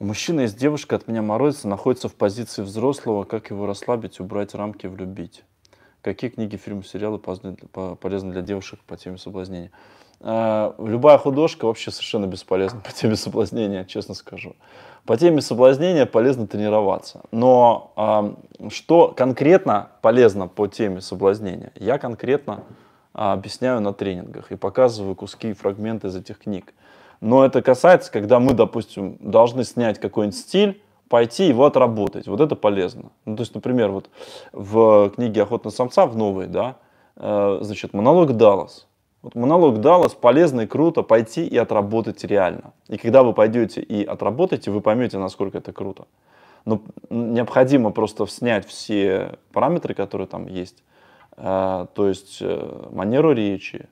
Мужчина из девушки от меня морозится, находится в позиции взрослого, как его расслабить, убрать рамки, влюбить. Какие книги, фильмы, сериалы полезны для девушек по теме соблазнения? А, любая художка вообще совершенно бесполезна по теме соблазнения, честно скажу. По теме соблазнения полезно тренироваться. Но а, что конкретно полезно по теме соблазнения? Я конкретно а, объясняю на тренингах и показываю куски и фрагменты из этих книг но это касается, когда мы, допустим, должны снять какой-нибудь стиль, пойти и его отработать. Вот это полезно. Ну, то есть, например, вот в книге «Охот на самца» в новой, да, э, значит, монолог Даллас. Вот монолог Даллас полезно и круто пойти и отработать реально. И когда вы пойдете и отработаете, вы поймете, насколько это круто. Но ну, необходимо просто снять все параметры, которые там есть. Э, то есть э, манеру речи,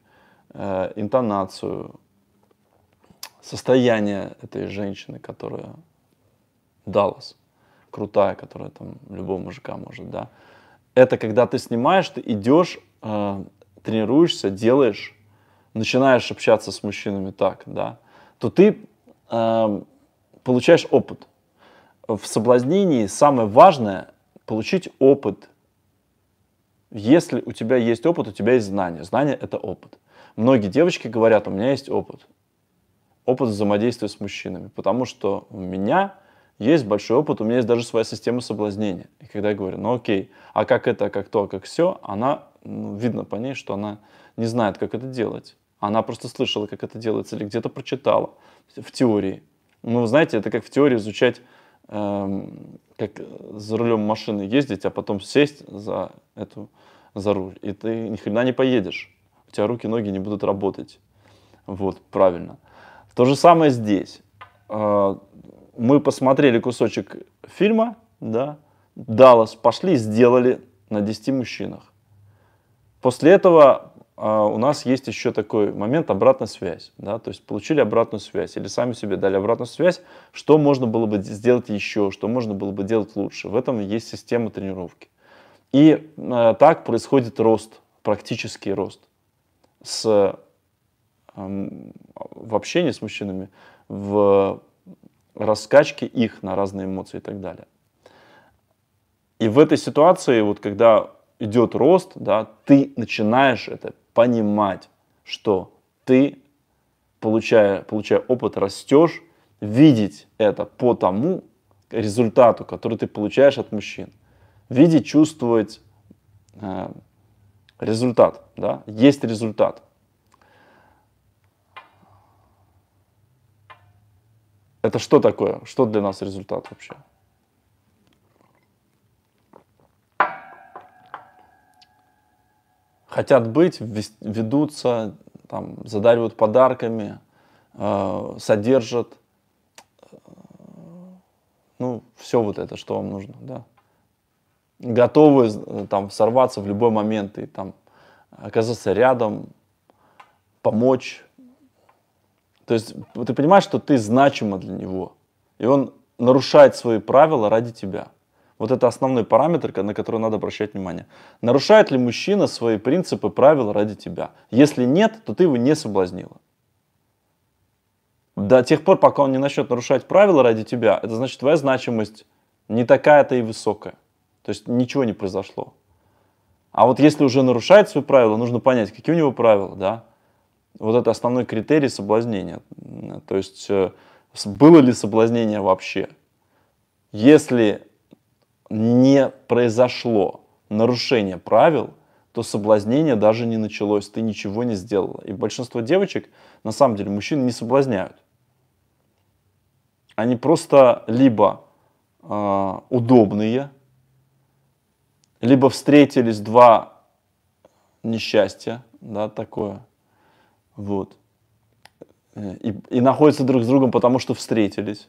интонацию, состояние этой женщины, которая далась, крутая, которая там любого мужика может, да. Это когда ты снимаешь, ты идешь, э, тренируешься, делаешь, начинаешь общаться с мужчинами так, да, то ты э, получаешь опыт. В соблазнении самое важное получить опыт. Если у тебя есть опыт, у тебя есть знания. Знание это опыт. Многие девочки говорят, у меня есть опыт опыт взаимодействия с мужчинами, потому что у меня есть большой опыт, у меня есть даже своя система соблазнения. И когда я говорю, ну окей, а как это, а как то, а как все, она, ну, видно по ней, что она не знает, как это делать. Она просто слышала, как это делается, или где-то прочитала в теории. Ну, вы знаете, это как в теории изучать, эм, как за рулем машины ездить, а потом сесть за, эту, за руль, и ты ни хрена не поедешь. У тебя руки, ноги не будут работать. Вот, правильно. То же самое здесь. А, мы посмотрели кусочек фильма, да, Даллас, пошли, сделали на 10 мужчинах. После этого а, у нас есть еще такой момент обратная связь, да, то есть получили обратную связь или сами себе дали обратную связь, что можно было бы сделать еще, что можно было бы делать лучше. В этом есть система тренировки. И а, так происходит рост, практический рост с в общении с мужчинами, в раскачке их на разные эмоции и так далее. И в этой ситуации, вот когда идет рост, да, ты начинаешь это понимать, что ты, получая, получая опыт, растешь, видеть это по тому результату, который ты получаешь от мужчин. Видеть, чувствовать э, результат, да, есть результат. Это что такое? Что для нас результат вообще? Хотят быть, ведутся, там, задаривают подарками, э, содержат. Э, ну, все вот это, что вам нужно, да. Готовы э, там сорваться в любой момент и там оказаться рядом, помочь, то есть ты понимаешь, что ты значима для него. И он нарушает свои правила ради тебя. Вот это основной параметр, на который надо обращать внимание. Нарушает ли мужчина свои принципы, правила ради тебя? Если нет, то ты его не соблазнила. До тех пор, пока он не начнет нарушать правила ради тебя, это значит, твоя значимость не такая-то и высокая. То есть ничего не произошло. А вот если уже нарушает свои правила, нужно понять, какие у него правила, да, вот это основной критерий соблазнения. То есть э, было ли соблазнение вообще? Если не произошло нарушение правил, то соблазнение даже не началось, ты ничего не сделала. И большинство девочек, на самом деле, мужчин не соблазняют. Они просто либо э, удобные, либо встретились два несчастья, да, такое – вот. Э, и, и находятся друг с другом, потому что встретились.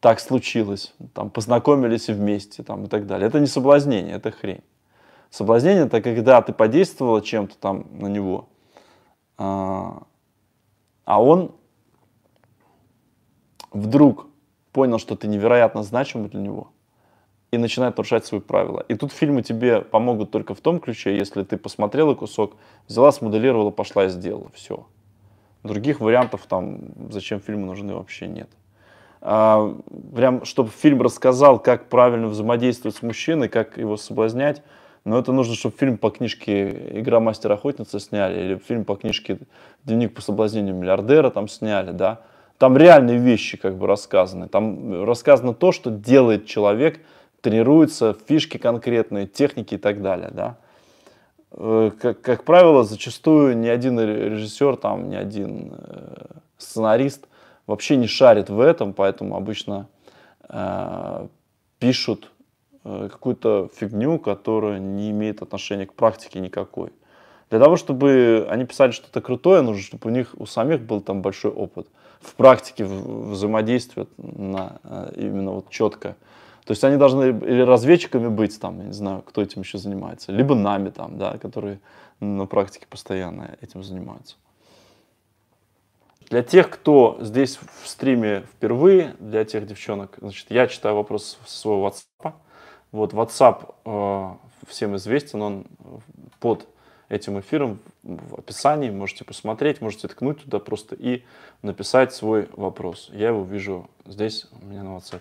Так случилось. Там познакомились и вместе, там и так далее. Это не соблазнение, это хрень. Соблазнение это когда ты подействовала чем-то там на него, а, а он вдруг понял, что ты невероятно значима для него – и начинает нарушать свои правила. И тут фильмы тебе помогут только в том ключе, если ты посмотрела кусок, взяла, смоделировала, пошла и сделала. Все. Других вариантов там, зачем фильмы нужны, вообще нет. А, прям, чтобы фильм рассказал, как правильно взаимодействовать с мужчиной, как его соблазнять, но это нужно, чтобы фильм по книжке «Игра мастера-охотницы» сняли, или фильм по книжке «Дневник по соблазнению миллиардера» там сняли, да. Там реальные вещи как бы рассказаны. Там рассказано то, что делает человек – тренируются, фишки конкретные, техники и так далее, да. Э, как, как правило, зачастую ни один режиссер, там, ни один э, сценарист вообще не шарит в этом, поэтому обычно э, пишут э, какую-то фигню, которая не имеет отношения к практике никакой. Для того, чтобы они писали что-то крутое, нужно, чтобы у них у самих был там большой опыт в практике в, взаимодействия на, э, именно вот четко то есть они должны или разведчиками быть, там, я не знаю, кто этим еще занимается, либо нами там, да, которые на практике постоянно этим занимаются. Для тех, кто здесь в стриме впервые, для тех девчонок, значит, я читаю вопрос своего WhatsApp. Вот WhatsApp э, всем известен, он под этим эфиром в описании, можете посмотреть, можете ткнуть туда просто и написать свой вопрос. Я его вижу здесь у меня на WhatsApp.